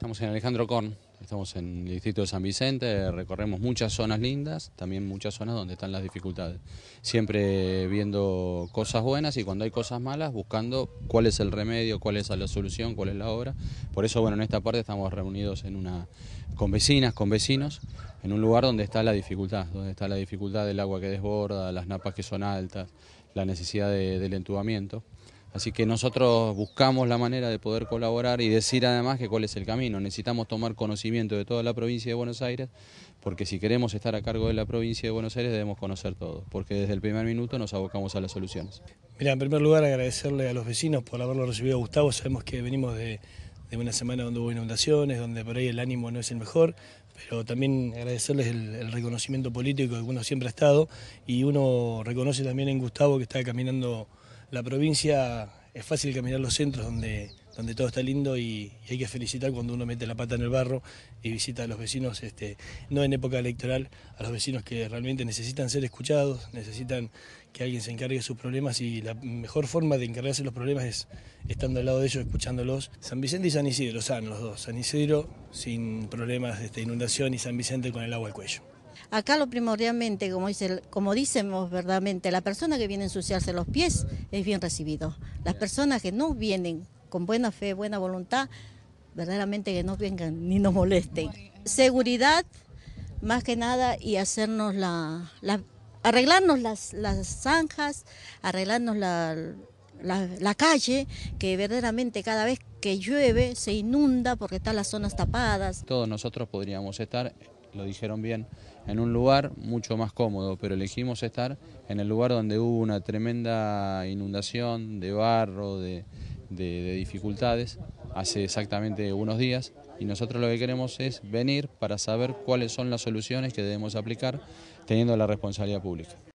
Estamos en Alejandro Corn, estamos en el distrito de San Vicente, recorremos muchas zonas lindas, también muchas zonas donde están las dificultades. Siempre viendo cosas buenas y cuando hay cosas malas, buscando cuál es el remedio, cuál es la solución, cuál es la obra. Por eso, bueno, en esta parte estamos reunidos con vecinas, con vecinos, en un lugar donde está la dificultad, donde está la dificultad del agua que desborda, las napas que son altas, la necesidad del entubamiento. Así que nosotros buscamos la manera de poder colaborar y decir además que cuál es el camino. Necesitamos tomar conocimiento de toda la provincia de Buenos Aires, porque si queremos estar a cargo de la provincia de Buenos Aires debemos conocer todo, porque desde el primer minuto nos abocamos a las soluciones. Mira, en primer lugar agradecerle a los vecinos por haberlo recibido a Gustavo. Sabemos que venimos de, una semana donde hubo inundaciones, donde por ahí el ánimo no es el mejor, pero también agradecerles el, el, reconocimiento político que uno siempre ha estado y uno reconoce también en Gustavo que está caminando la provincia es fácil caminar los centros donde, donde todo está lindo y, hay que felicitar cuando uno mete la pata en el barro y visita a los vecinos, este, no en época electoral, a los vecinos que realmente necesitan ser escuchados, necesitan que alguien se encargue de sus problemas y la mejor forma de encargarse de los problemas es estando al lado de ellos, escuchándolos. San Vicente y San Isidro, San los dos. San Isidro sin problemas de este, inundación y San Vicente con el agua al cuello. Acá lo primordialmente, como, dice, como decimos verdaderamente, la persona que viene a ensuciarse los pies es bien recibido. Las personas que no vienen con buena fe, buena voluntad, verdaderamente que no vengan ni nos molesten. Seguridad, más que nada, y hacernos la, arreglarnos las, las zanjas, arreglarnos la, la, calle, que verdaderamente cada vez que llueve, se inunda porque están las zonas tapadas. Todos nosotros podríamos estar, lo dijeron bien, en un lugar mucho más cómodo, pero elegimos estar en el lugar donde hubo una tremenda inundación de barro, de, de dificultades, hace exactamente unos días, y nosotros lo que queremos es venir para saber cuáles son las soluciones que debemos aplicar teniendo la responsabilidad pública.